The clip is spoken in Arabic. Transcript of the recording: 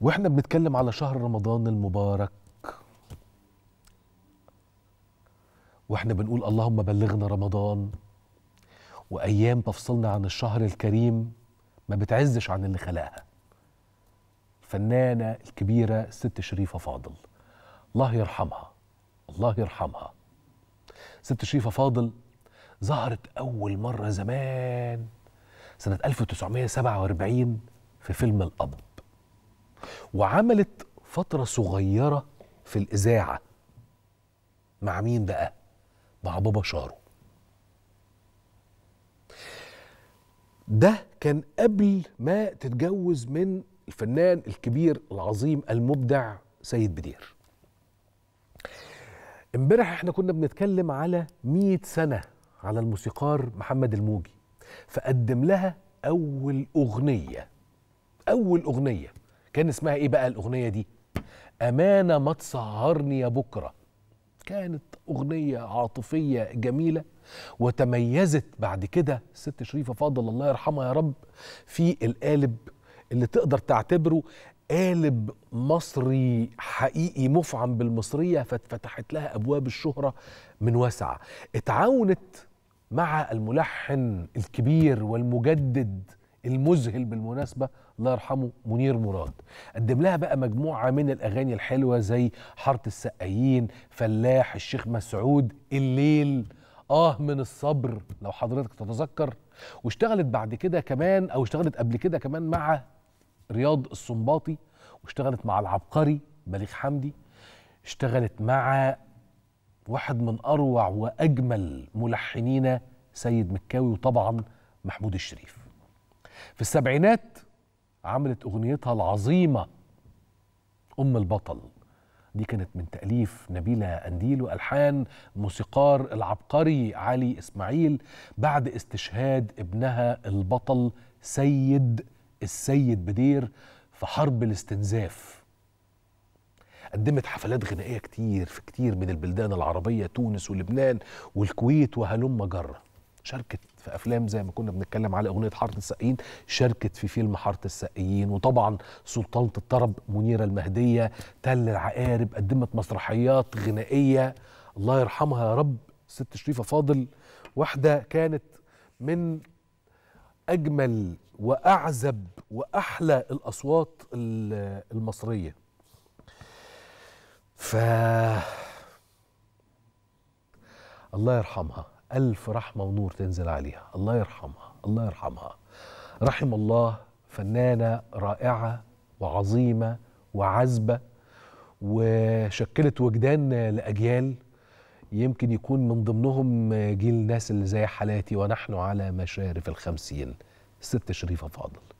واحنا بنتكلم على شهر رمضان المبارك واحنا بنقول اللهم بلغنا رمضان وايام تفصلنا عن الشهر الكريم ما بتعزش عن اللي خلاها الفنانه الكبيره الست شريفه فاضل الله يرحمها الله يرحمها ست شريفه فاضل ظهرت اول مره زمان سنه 1947 في فيلم الاب وعملت فترة صغيرة في الإذاعة مع مين بقى؟ مع بابا شارو ده كان قبل ما تتجوز من الفنان الكبير العظيم المبدع سيد بدير امبارح احنا كنا بنتكلم على 100 سنة على الموسيقار محمد الموجي فقدم لها أول أغنية أول أغنية كان اسمها ايه بقى الاغنيه دي امانه ما تسهرني يا بكره كانت اغنيه عاطفيه جميله وتميزت بعد كده الست شريفه فاضل الله يرحمها يا رب في القالب اللي تقدر تعتبره قالب مصري حقيقي مفعم بالمصريه فاتفتحت لها ابواب الشهره من واسعه اتعاونت مع الملحن الكبير والمجدد المذهل بالمناسبه الله يرحمه منير مراد قدم لها بقى مجموعه من الاغاني الحلوه زي حاره السقايين فلاح الشيخ مسعود الليل آه من الصبر لو حضرتك تتذكر واشتغلت بعد كده كمان أو اشتغلت قبل كده كمان مع رياض السنباطي واشتغلت مع العبقري بليغ حمدي اشتغلت مع واحد من أروع وأجمل ملحنينا سيد مكاوي وطبعا محمود الشريف في السبعينات عملت أغنيتها العظيمة أم البطل دي كانت من تأليف نبيلة أنديل وألحان موسيقار العبقري علي إسماعيل بعد استشهاد ابنها البطل سيد السيد بدير في حرب الاستنزاف قدمت حفلات غنائية كتير في كتير من البلدان العربية تونس ولبنان والكويت وهلم جرة شاركت في افلام زي ما كنا بنتكلم على اغنيه حاره السقيين شاركت في فيلم حاره السقيين وطبعا سلطانه الطرب منيره المهديه تل العقارب قدمت مسرحيات غنائيه الله يرحمها يا رب ست شريفه فاضل واحده كانت من اجمل واعزب واحلى الاصوات المصريه ف الله يرحمها ألف رحمة ونور تنزل عليها الله يرحمها الله يرحمها رحم الله فنانة رائعة وعظيمة وعذبة وشكلت وجدان لأجيال يمكن يكون من ضمنهم جيل الناس اللي زي حالاتي ونحن على مشارف الخمسين ست شريفة فاضل